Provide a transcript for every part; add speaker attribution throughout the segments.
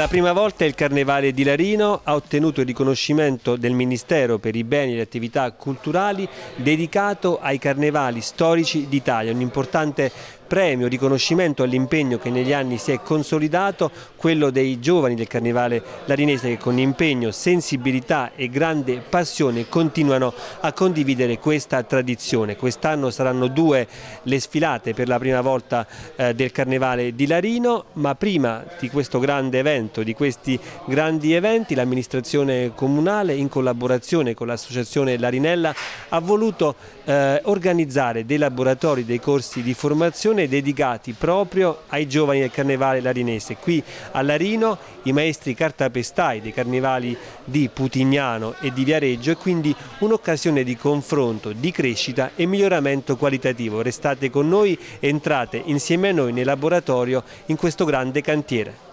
Speaker 1: la prima volta il Carnevale di Larino ha ottenuto il riconoscimento del Ministero per i beni e le attività culturali dedicato ai carnevali storici d'Italia, un'importante premio, riconoscimento all'impegno che negli anni si è consolidato, quello dei giovani del Carnevale Larinese che con impegno, sensibilità e grande passione continuano a condividere questa tradizione. Quest'anno saranno due le sfilate per la prima volta eh, del Carnevale di Larino, ma prima di questo grande evento, di questi grandi eventi, l'amministrazione comunale in collaborazione con l'associazione Larinella ha voluto eh, organizzare dei laboratori, dei corsi di formazione lezione dedicati proprio ai giovani del carnevale larinese. Qui a Larino i maestri cartapestai dei carnevali di Putignano e di Viareggio e quindi un'occasione di confronto, di crescita e miglioramento qualitativo. Restate con noi entrate insieme a noi nel laboratorio in questo grande cantiere.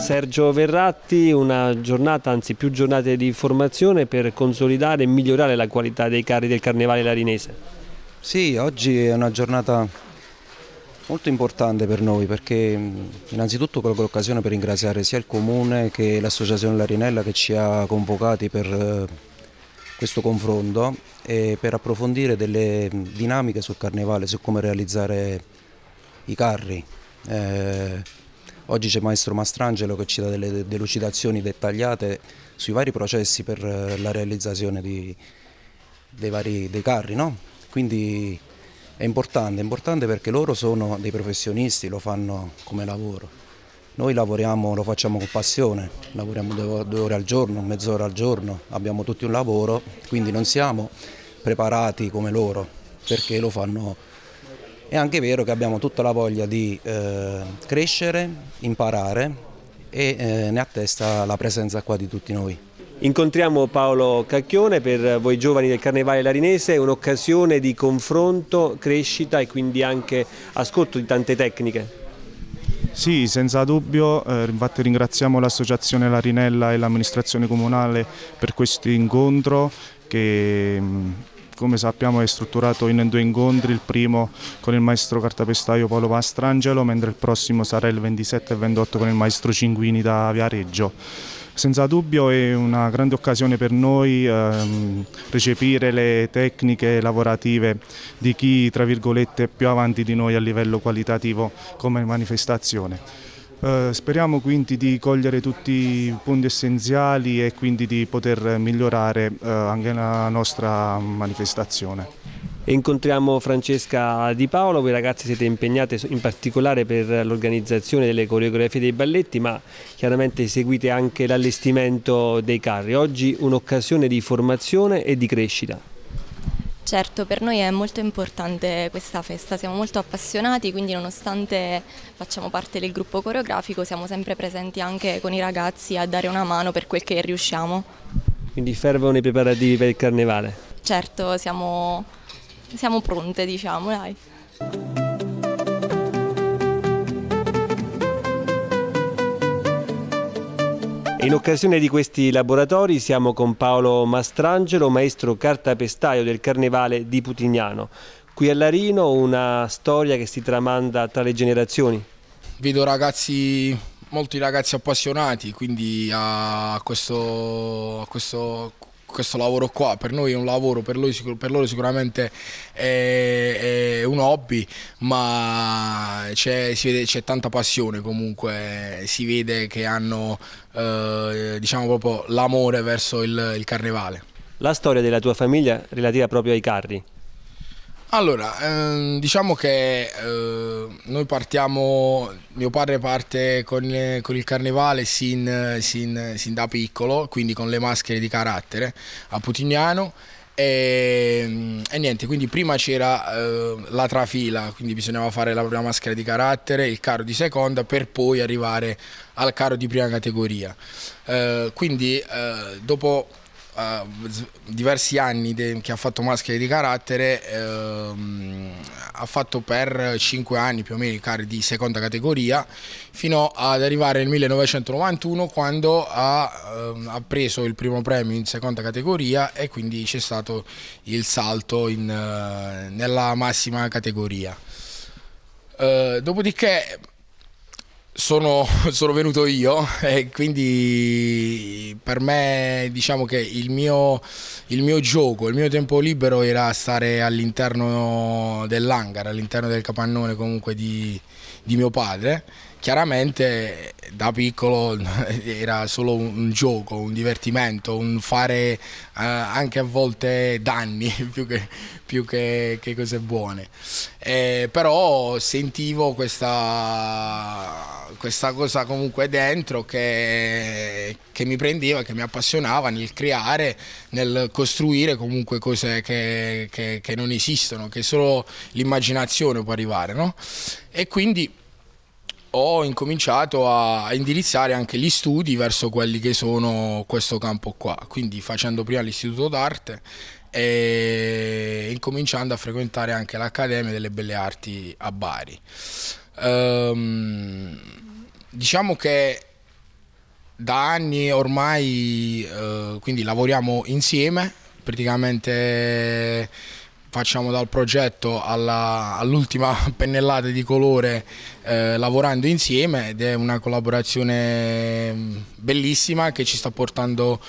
Speaker 1: Sergio Verratti, una giornata, anzi più giornate di formazione per consolidare e migliorare la qualità dei carri del Carnevale Larinese.
Speaker 2: Sì, oggi è una giornata molto importante per noi perché innanzitutto colgo l'occasione per ringraziare sia il Comune che l'Associazione Larinella che ci ha convocati per eh, questo confronto e per approfondire delle dinamiche sul Carnevale, su come realizzare i carri. Eh, Oggi c'è Maestro Mastrangelo che ci dà delle delucidazioni dettagliate sui vari processi per eh, la realizzazione di, dei, vari, dei carri, no? quindi è importante, è importante perché loro sono dei professionisti, lo fanno come lavoro. Noi lavoriamo, lo facciamo con passione, lavoriamo due, due ore al giorno, mezz'ora al giorno, abbiamo tutti un lavoro, quindi non siamo preparati come loro perché lo fanno è anche vero che abbiamo tutta la voglia di eh, crescere, imparare e eh, ne attesta la presenza qua di tutti noi.
Speaker 1: Incontriamo Paolo Cacchione per voi giovani del Carnevale Larinese, un'occasione di confronto, crescita e quindi anche ascolto di tante tecniche.
Speaker 3: Sì, senza dubbio, eh, infatti ringraziamo l'associazione Larinella e l'amministrazione comunale per questo incontro che mh, mm, come sappiamo è strutturato in due incontri, il primo con il maestro cartapestaio Paolo Mastrangelo, mentre il prossimo sarà il 27 e 28 con il maestro Cinguini da Viareggio. Senza dubbio è una grande occasione per noi ehm, recepire le tecniche lavorative di chi tra virgolette è più avanti di noi a livello qualitativo come manifestazione. Eh, speriamo quindi di cogliere tutti i punti essenziali e quindi
Speaker 1: di poter migliorare eh, anche la nostra manifestazione. Incontriamo Francesca Di Paolo, voi ragazzi siete impegnate in particolare per l'organizzazione delle coreografie dei balletti ma chiaramente seguite anche l'allestimento dei carri, oggi un'occasione di formazione e di crescita.
Speaker 2: Certo, per noi è molto importante questa festa, siamo molto appassionati, quindi nonostante facciamo parte
Speaker 4: del gruppo coreografico siamo sempre presenti anche con i ragazzi a dare una mano per quel che riusciamo.
Speaker 1: Quindi fervono i preparativi per il carnevale?
Speaker 4: Certo, siamo, siamo pronte diciamo, dai.
Speaker 1: In occasione di questi laboratori siamo con Paolo Mastrangelo, maestro cartapestaio del Carnevale di Putignano. Qui a Larino una storia che si tramanda tra le generazioni. Vedo
Speaker 4: ragazzi, molti ragazzi appassionati, quindi a questo, a questo questo lavoro qua, per noi è un lavoro, per, lui, per loro sicuramente è, è, un hobby, ma c'è, tanta passione comunque, si vede che hanno eh, diciamo proprio l'amore verso il, il carnevale.
Speaker 1: La storia della tua famiglia relativa proprio ai carri,
Speaker 4: allora, ehm, diciamo che eh, noi partiamo, mio padre parte con, eh, con il carnevale sin, sin, sin, da piccolo, quindi con le maschere di carattere a Putignano. E, ehm, e niente, quindi prima c'era eh, la trafila, quindi bisognava fare la prima maschera di carattere, il carro di seconda per poi arrivare al carro di prima categoria. Eh, quindi eh, dopo uh, diversi anni che ha fatto maschere di carattere, ehm, ha fatto per 5 anni più o meno i carri di seconda categoria, fino ad arrivare nel 1991 quando ha, ehm, ha preso il primo premio in seconda categoria e quindi c'è stato il salto in, eh, nella massima categoria. Uh, dopodiché sono, sono, venuto io e eh, quindi per me diciamo che il mio, il mio gioco, il mio tempo libero era stare all'interno dell'hangar, all'interno del capannone comunque di, di, mio padre. Chiaramente da piccolo era solo un gioco, un divertimento, un fare eh, anche a volte danni più che, più che, che cose buone. Eh, però sentivo questa questa cosa comunque dentro che, che, mi prendeva, che mi appassionava nel creare, nel costruire comunque cose che, che, che non esistono, che solo l'immaginazione può arrivare. No? E quindi ho incominciato a indirizzare anche gli studi verso quelli che sono questo campo qua, quindi facendo prima l'istituto d'arte e incominciando a frequentare anche l'Accademia delle Belle Arti a Bari. Um, Diciamo che da anni ormai eh, quindi lavoriamo insieme, praticamente facciamo dal progetto all'ultima pennellata di colore eh, lavorando insieme ed è una collaborazione bellissima che ci sta portando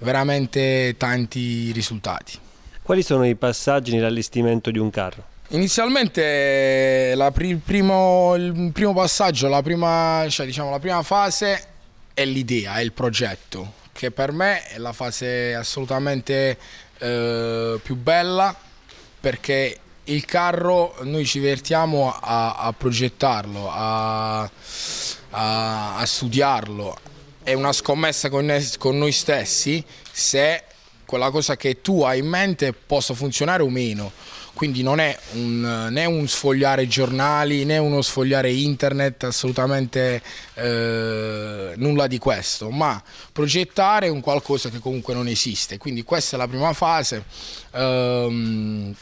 Speaker 4: veramente tanti risultati. Quali sono i passaggi nell'allestimento di un carro? Inizialmente eh, pr il, primo, il, primo, passaggio, la prima, cioè, diciamo, la prima fase è l'idea, è il progetto, che per me è la fase assolutamente eh, più bella perché il carro noi ci divertiamo a, a progettarlo, a, a, a, studiarlo, è una scommessa con, con noi stessi se quella cosa che tu hai in mente possa funzionare o meno quindi non è un, né un sfogliare giornali né uno sfogliare internet, assolutamente eh, nulla di questo, ma progettare un qualcosa che comunque non esiste, quindi questa è la prima fase. Ehm,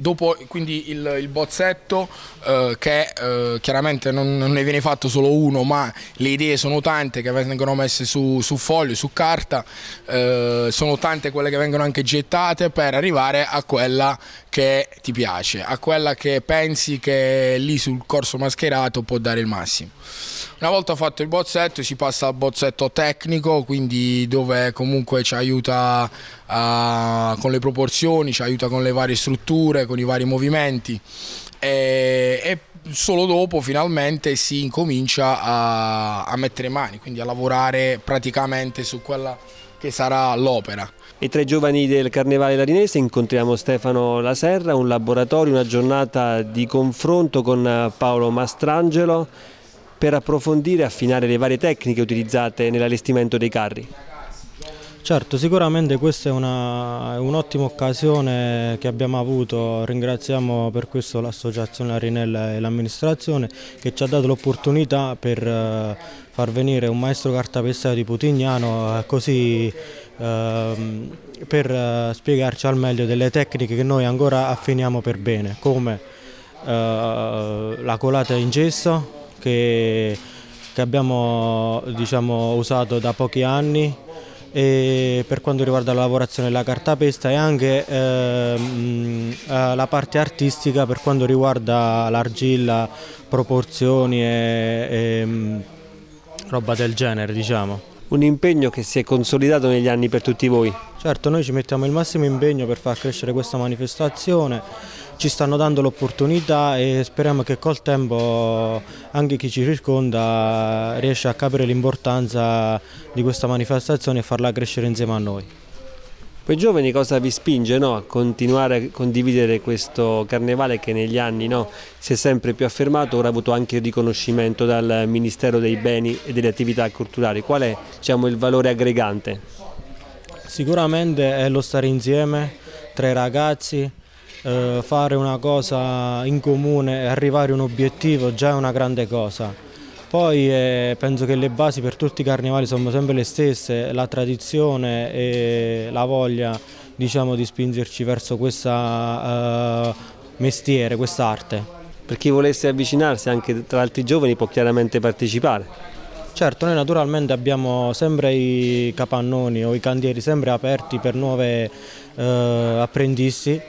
Speaker 4: Dopo quindi il, il bozzetto eh, che eh, chiaramente non, non, ne viene fatto solo uno ma le idee sono tante che vengono messe su, su foglio, su carta, eh, sono tante quelle che vengono anche gettate per arrivare a quella che ti piace, a quella che pensi che lì sul corso mascherato può dare il massimo. Una volta fatto il bozzetto si passa al bozzetto tecnico, quindi dove comunque ci aiuta a, con le proporzioni, ci aiuta con le varie strutture, con i vari movimenti e, e solo dopo finalmente si incomincia a, a mettere mani, quindi a lavorare praticamente su quella che
Speaker 1: sarà l'opera. E tra i giovani del Carnevale Larinese incontriamo Stefano Laserra, un laboratorio, una giornata di confronto con eh, Paolo Mastrangelo per approfondire e affinare le varie tecniche utilizzate nell'allestimento dei carri.
Speaker 3: Certo, sicuramente questa è un'ottima un occasione che abbiamo avuto, ringraziamo per questo l'associazione Arinella e l'amministrazione che ci ha dato l'opportunità per eh, far venire un maestro cartapestato di Putignano eh, così ehm, per eh, spiegarci al meglio delle tecniche che noi ancora affiniamo per bene, come eh, la colata in gesso, che, che abbiamo diciamo, usato da pochi anni e per quanto riguarda la lavorazione della cartapesta e anche ehm, eh, la parte artistica per quanto riguarda l'argilla, proporzioni e,
Speaker 1: e mm, roba del genere diciamo. Un impegno che si è consolidato negli anni per tutti voi?
Speaker 3: Certo, noi ci mettiamo il massimo impegno per far crescere questa manifestazione ci stanno dando l'opportunità e speriamo che col tempo anche chi ci circonda riesca a capire l'importanza di questa manifestazione e farla crescere insieme
Speaker 1: a noi. Quei giovani cosa vi spinge no? a continuare a condividere questo carnevale che negli anni no? si è sempre più affermato, ora ha avuto anche il riconoscimento dal Ministero dei Beni e delle Attività Culturali. Qual è diciamo, il valore aggregante?
Speaker 3: Sicuramente è lo stare insieme tra i ragazzi, eh, fare una cosa in comune e arrivare a un obiettivo già è una grande cosa. Poi eh, penso che le basi per tutti i carnevali sono sempre le stesse, la tradizione e la voglia diciamo, di spingerci verso questo eh,
Speaker 1: mestiere, arte. Per chi volesse avvicinarsi anche tra altri giovani può chiaramente partecipare.
Speaker 3: Certo, noi naturalmente abbiamo sempre i capannoni o i cantieri sempre aperti per nuovi eh, apprendisti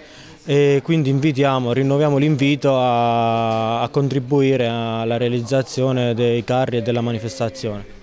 Speaker 3: e quindi invitiamo, rinnoviamo l'invito a, a contribuire alla realizzazione dei carri e della manifestazione.